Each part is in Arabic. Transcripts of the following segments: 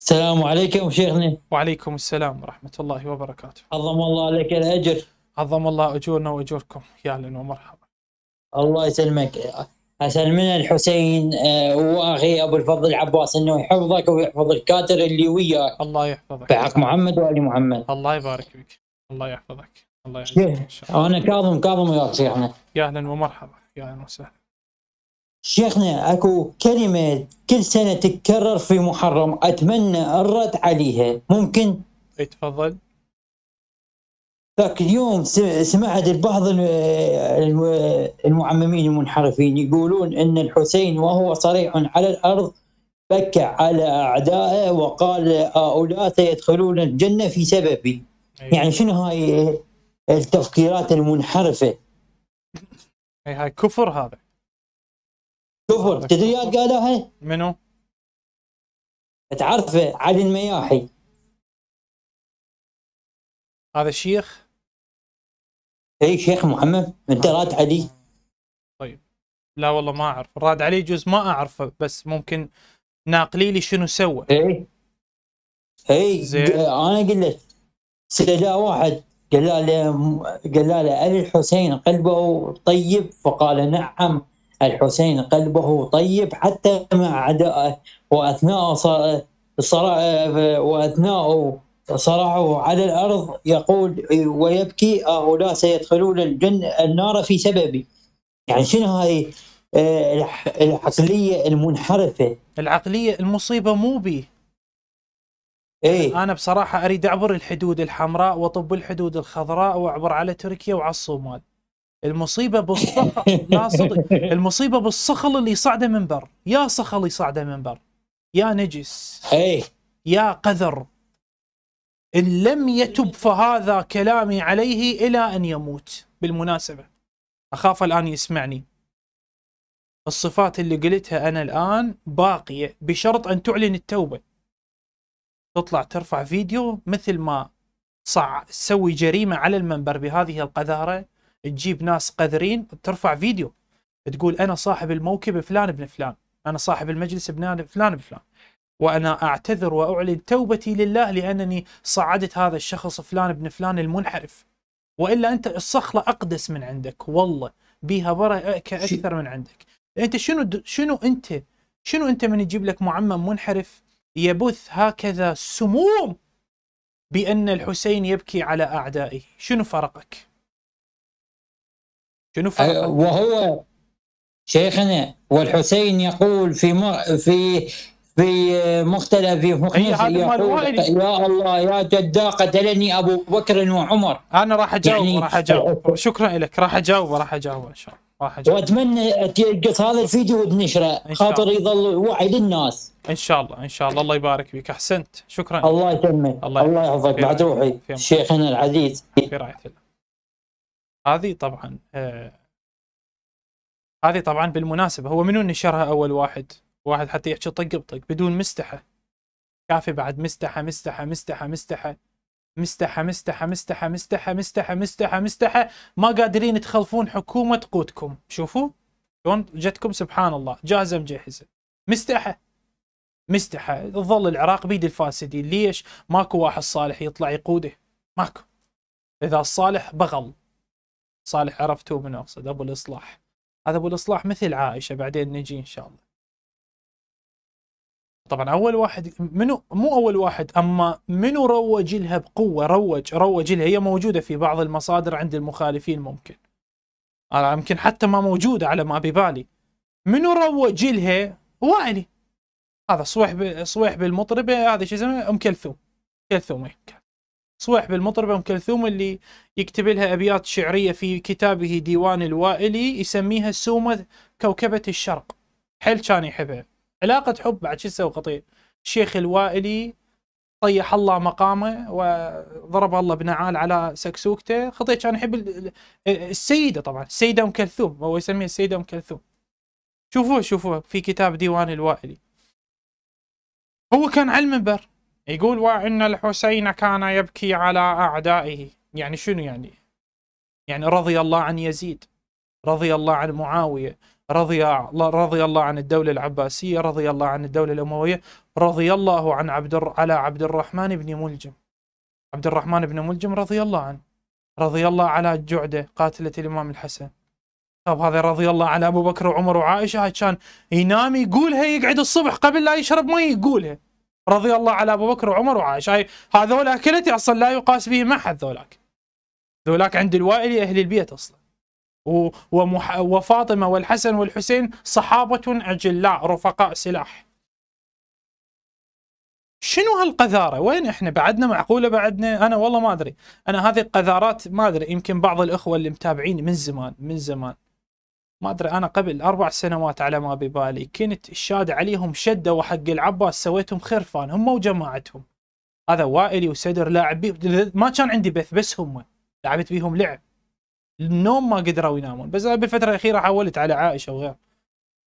السلام عليكم شيخنا وعليكم السلام ورحمة الله وبركاته عظم الله لك الأجر عظم الله أجورنا وأجوركم يا أهلا ومرحبا الله يسلمك أسلمنا الحسين آه، وأخي أبو الفضل عباس أنه يحفظك ويحفظ الكاتر اللي وياك الله يحفظك بحق محمد وآل محمد الله يبارك فيك الله يحفظك الله يحفظك أنا كاظم كاظم وياك شيخنا يا أهلا ومرحبا يا أهلا وسهلا شيخنا اكو كلمه كل سنه تتكرر في محرم اتمنى الرد عليها ممكن تفضل ذاك اليوم سمعت البعض المعممين المنحرفين يقولون ان الحسين وهو صريح على الارض بكى على اعدائه وقال هؤلاء سيدخلون الجنه في سببي أيوة. يعني شنو هاي التفكيرات المنحرفه هاي هاي كفر هذا شوفوا تدري قالوها منو؟ تعرفه علي المياحي هذا الشيخ؟ اي شيخ محمد انت آه. راد علي طيب لا والله ما اعرف راد علي جزء ما اعرفه بس ممكن ناقلي لي شنو سوى اي اي انا قلت سأله واحد قال له قال له ال الحسين قلبه طيب فقال نعم الحسين قلبه طيب حتى مع أعدائه وأثناء صراع وأثناء صراعه على الأرض يقول ويبكي هؤلاء سيدخلون الجنة النار في سببي يعني شنو هاي آه، العقلية المنحرفة العقلية المصيبة مو بي إيه؟ يعني أنا بصراحة أريد أعبر الحدود الحمراء وأطب الحدود الخضراء وأعبر على تركيا وعلى الصومال المصيبه بالصخل لا صدق المصيبه بالصخل اللي صعده من بر يا صخل صعده من بر يا نجس يا قذر ان لم يتب فهذا كلامي عليه الى ان يموت بالمناسبه اخاف الان يسمعني الصفات اللي قلتها انا الان باقيه بشرط ان تعلن التوبه تطلع ترفع فيديو مثل ما صع سوي جريمه على المنبر بهذه القذاره تجيب ناس قذرين ترفع فيديو تقول انا صاحب الموكب فلان بن فلان انا صاحب المجلس بن فلان فلان وانا اعتذر واعلن توبتي لله لانني صعدت هذا الشخص فلان بن فلان المنحرف والا انت الصخله اقدس من عندك والله بيها بركه اكثر من عندك انت شنو شنو انت شنو انت من يجيب لك معمم منحرف يبث هكذا سموم بان الحسين يبكي على اعدائه شنو فرقك شنو فرق أه، وهو شيخنا والحسين يقول في مر... في في مختلف في يقول يا الله يا جدا قتلني ابو بكر وعمر انا راح اجاوب يعني راح اجاوب شكرا لك راح اجاوب راح اجاوب ان شاء الله راح اجاوب واتمنى تلقص هذا الفيديو وتنشره خاطر يظل وعي للناس ان شاء الله ان شاء الله الله يبارك فيك احسنت شكرا الله يسلمك الله يحفظك بعد روحي شيخنا العزيز في رعايه الله هذه طبعا آه هذه طبعا بالمناسبة هو منو نشرها أول واحد واحد حتى يحكي طق بطق بدون مستحى كافي بعد مستحى مستحى مستحى مستحى مستحى مستحى مستحى مستحى مستحى مستحى مستحى ما قادرين تخلفون حكومة قوتكم شوفوا شلون جتكم سبحان الله جاهزة مجهزة مستحى مستحى ظل العراق بيد الفاسدين ليش ماكو واحد صالح يطلع يقوده ماكو إذا الصالح بغل صالح عرفتوا من اقصد ابو الاصلاح هذا ابو الاصلاح مثل عائشه بعدين نجي ان شاء الله طبعا اول واحد منو مو اول واحد اما منو روج لها بقوه روج روج لها هي موجوده في بعض المصادر عند المخالفين ممكن انا آه، يمكن حتى ما موجوده على ما ببالي منو روج لها وائلي هذا صويح صويح بالمطربه هذا شو اسمه ام كلثوم كلثوم إيه. صوح بالمطربة أم كلثوم اللي يكتب لها أبيات شعرية في كتابه ديوان الوائلي يسميها سومة كوكبة الشرق حيل كان يحبها علاقة حب بعد شو سوى قطيع الشيخ الوائلي طيح الله مقامه وضرب الله بنعال على سكسوكته خطية كان يحب السيدة طبعا السيدة أم كلثوم هو يسميها السيدة أم كلثوم شوفوه شوفوه في كتاب ديوان الوائلي هو كان على المنبر يقول وان الحسين كان يبكي على اعدائه يعني شنو يعني يعني رضي الله عن يزيد رضي الله عن معاويه رضي رضي الله عن الدوله العباسيه رضي الله عن الدوله الامويه رضي الله عن عبد على عبد الرحمن بن ملجم عبد الرحمن بن ملجم رضي الله عنه رضي الله على جعده قاتله الامام الحسن طب هذا رضي الله على ابو بكر وعمر وعائشه كان ينام يقولها يقعد الصبح قبل لا يشرب مي يقولها رضي الله على ابو بكر وعمر وعائشه هاي هذول اكلتي اصلا لا يقاس به ما حد ذولاك ذولاك عند الوائل اهل البيت اصلا و... ومح... وفاطمه والحسن والحسين صحابه اجلاء رفقاء سلاح شنو هالقذارة؟ وين احنا؟ بعدنا معقولة بعدنا؟ أنا والله ما أدري، أنا هذه القذارات ما أدري يمكن بعض الإخوة اللي متابعيني من زمان من زمان ما ادري انا قبل اربع سنوات على ما ببالي كنت الشاد عليهم شده وحق العباس سويتهم خرفان هم وجماعتهم هذا وائلي وسدر لاعب ما كان عندي بث بس هم لعبت بيهم لعب النوم ما قدروا ينامون بس بالفتره الاخيره حولت على عائشه وغير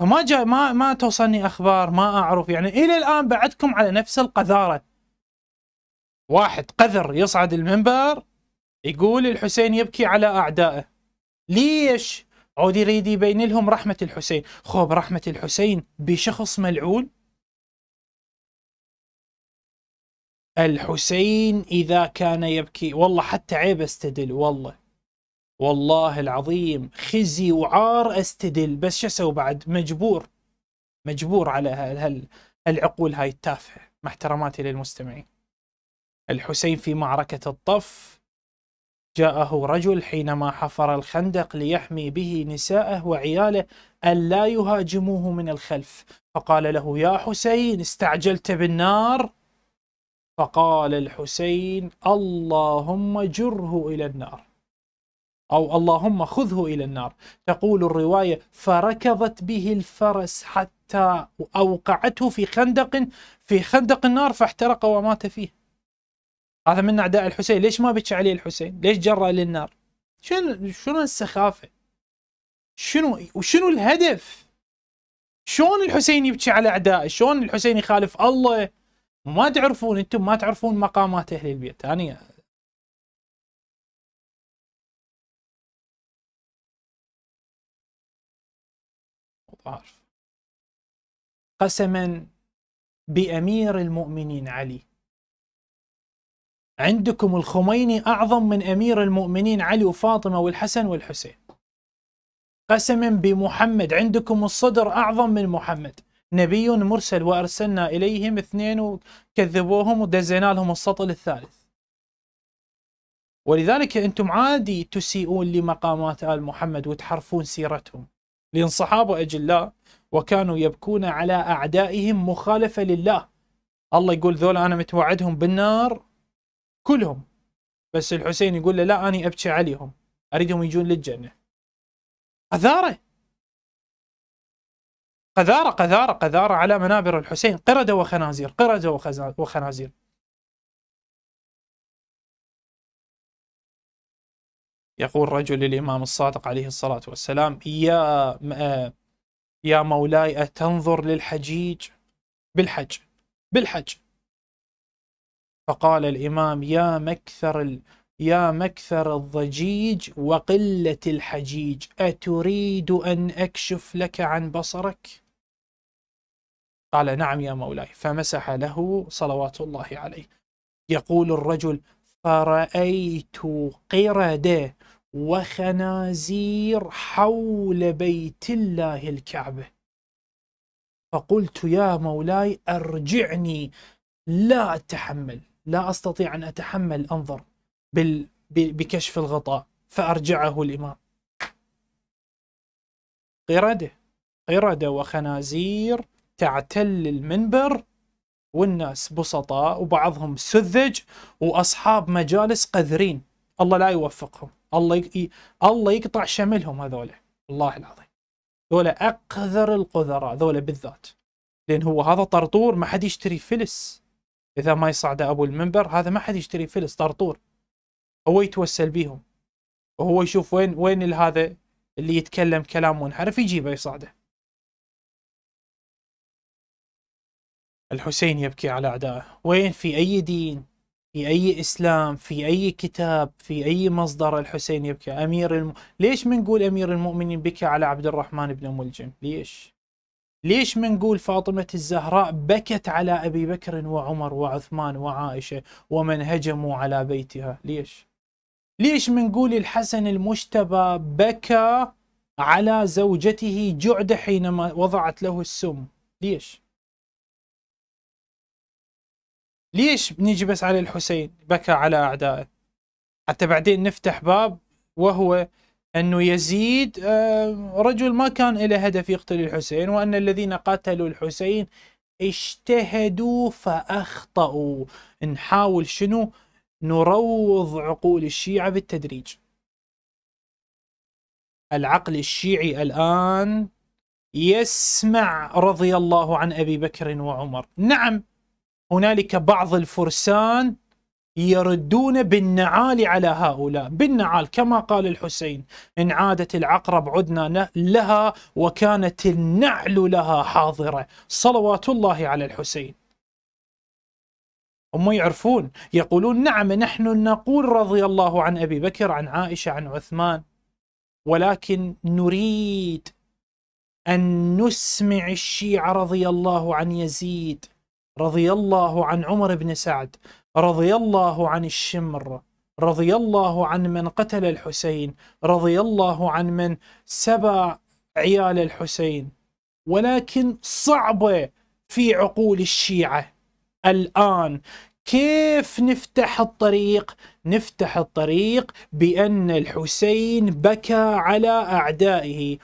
فما جا ما ما توصلني اخبار ما اعرف يعني الى الان بعدكم على نفس القذاره واحد قذر يصعد المنبر يقول الحسين يبكي على اعدائه ليش عود يريد يبين لهم رحمة الحسين خوب رحمة الحسين بشخص ملعون الحسين إذا كان يبكي والله حتى عيب استدل والله والله العظيم خزي وعار استدل بس شو اسوي بعد مجبور مجبور على هال العقول هاي التافهة مع احتراماتي للمستمعين الحسين في معركة الطف جاءه رجل حينما حفر الخندق ليحمي به نساءه وعياله ألا يهاجموه من الخلف فقال له يا حسين استعجلت بالنار فقال الحسين اللهم جره إلى النار أو اللهم خذه إلى النار تقول الرواية فركضت به الفرس حتى أوقعته في خندق في خندق النار فاحترق ومات فيه هذا من اعداء الحسين ليش ما بكى عليه الحسين ليش جره للنار شنو شنو السخافه شنو وشنو الهدف شلون الحسين يبكي على اعدائه شلون الحسين يخالف الله ما تعرفون انتم ما تعرفون مقامات اهل البيت انا قسما بأمير المؤمنين علي عندكم الخميني أعظم من أمير المؤمنين علي وفاطمة والحسن والحسين قسما بمحمد عندكم الصدر أعظم من محمد نبي مرسل وأرسلنا إليهم اثنين وكذبوهم ودزينا لهم السطل الثالث ولذلك أنتم عادي تسيئون لمقامات آل محمد وتحرفون سيرتهم لأن صحابة أجلاء وكانوا يبكون على أعدائهم مخالفة لله الله يقول ذولا أنا متوعدهم بالنار كلهم بس الحسين يقول له لا أنا أبكي عليهم أريدهم يجون للجنة قذارة قذارة قذارة قذارة على منابر الحسين قردة وخنازير قردة وخنازير يقول رجل الامام الصادق عليه الصلاة والسلام يا آه، يا مولاي أتنظر للحجيج بالحج بالحج فقال الإمام يا مكثر ال... يا مكثر الضجيج وقلة الحجيج أتريد أن أكشف لك عن بصرك؟ قال نعم يا مولاي فمسح له صلوات الله عليه يقول الرجل فرأيت قردة وخنازير حول بيت الله الكعبة فقلت يا مولاي أرجعني لا أتحمل لا أستطيع أن أتحمل أنظر بال... بكشف الغطاء فأرجعه الإمام قردة قردة وخنازير تعتل المنبر والناس بسطاء وبعضهم سذج وأصحاب مجالس قذرين الله لا يوفقهم الله ي... الله يقطع شملهم هذول والله العظيم ذولا أقذر القذراء ذولا بالذات لأن هو هذا طرطور ما حد يشتري فلس اذا ما يصعده ابو المنبر هذا ما حد يشتري فلس طرطور هو يتوسل بيهم وهو يشوف وين وين هذا اللي يتكلم كلام منحرف يجيبه يصعده الحسين يبكي على أعدائه وين في أي دين في أي إسلام في أي كتاب في أي مصدر الحسين يبكي أمير الم... ليش منقول أمير المؤمنين بكى على عبد الرحمن بن ملجم ليش ليش منقول فاطمة الزهراء بكت على أبي بكر وعمر وعثمان وعائشة ومن هجموا على بيتها ليش ليش منقول الحسن المجتبى بكى على زوجته جعدة حينما وضعت له السم ليش ليش نيجي بس على الحسين بكى على أعدائه حتى بعدين نفتح باب وهو أنه يزيد رجل ما كان له هدف يقتل الحسين وأن الذين قاتلوا الحسين اجتهدوا فأخطأوا نحاول شنو نروض عقول الشيعة بالتدريج العقل الشيعي الآن يسمع رضي الله عن أبي بكر وعمر نعم هنالك بعض الفرسان يردون بالنعال على هؤلاء بالنعال كما قال الحسين إن عادت العقرب عدنا لها وكانت النعل لها حاضرة صلوات الله على الحسين هم يعرفون يقولون نعم نحن نقول رضي الله عن أبي بكر عن عائشة عن عثمان ولكن نريد أن نسمع الشيعة رضي الله عن يزيد رضي الله عن عمر بن سعد رضي الله عن الشمر رضي الله عن من قتل الحسين رضي الله عن من سبى عيال الحسين ولكن صعبة في عقول الشيعة الآن كيف نفتح الطريق؟ نفتح الطريق بأن الحسين بكى على أعدائه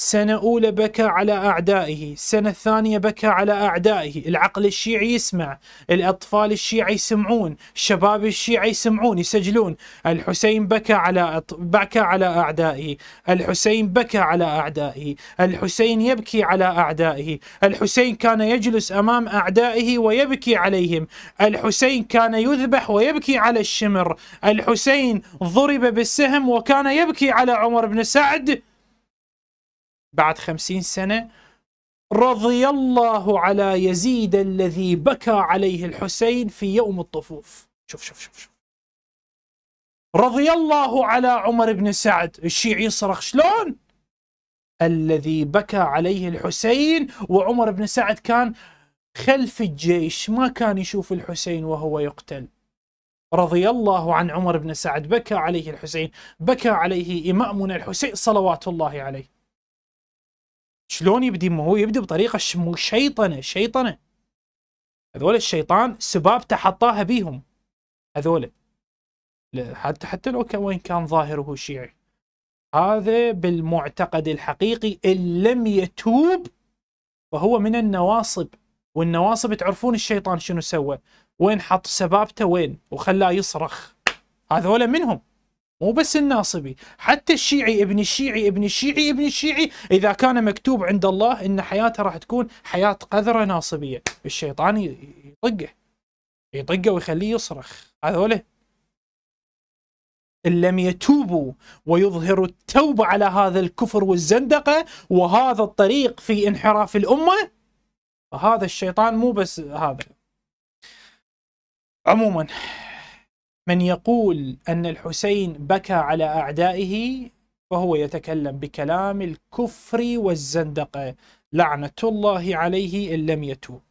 سنة أولى بكى على أعدائه سنة الثانية بكى على أعدائه العقل الشيعي يسمع الأطفال الشيعة يسمعون الشباب الشيعة يسمعون يسجلون الحسين بكى على بكى على أعدائه الحسين بكى على أعدائه الحسين يبكي على أعدائه الحسين كان يجلس أمام أعدائه ويبكي عليهم الحسين كان يذبح ويبكي على الشمر الحسين ضرب بالسهم وكان يبكي على عمر بن سعد بعد خمسين سنة رضي الله على يزيد الذي بكى عليه الحسين في يوم الطفوف شوف شوف شوف, شوف. رضي الله على عمر بن سعد الشيعي يصرخ شلون الذي بكى عليه الحسين وعمر بن سعد كان خلف الجيش ما كان يشوف الحسين وهو يقتل رضي الله عن عمر بن سعد بكى عليه الحسين بكى عليه إمامنا الحسين صلوات الله عليه شلون يبدي؟ ما هو يبدي بطريقه شيطنه شيطنه هذول الشيطان سبابته حطاها بيهم هذول حتى حتى لو كان وين كان ظاهره شيعي هذا بالمعتقد الحقيقي ان لم يتوب فهو من النواصب والنواصب تعرفون الشيطان شنو سوى وين حط سبابته وين وخلاه يصرخ هذول منهم مو بس الناصبي حتى الشيعي ابن الشيعي ابن الشيعي ابن الشيعي إذا كان مكتوب عند الله إن حياته راح تكون حياة قذرة ناصبية الشيطان يطقه يطقه ويخليه يصرخ هذول إن لم يتوبوا ويظهروا التوبة على هذا الكفر والزندقة وهذا الطريق في انحراف الأمة فهذا الشيطان مو بس هذا عموما من يقول أن الحسين بكى على أعدائه فهو يتكلم بكلام الكفر والزندقة لعنة الله عليه إن لم يتوب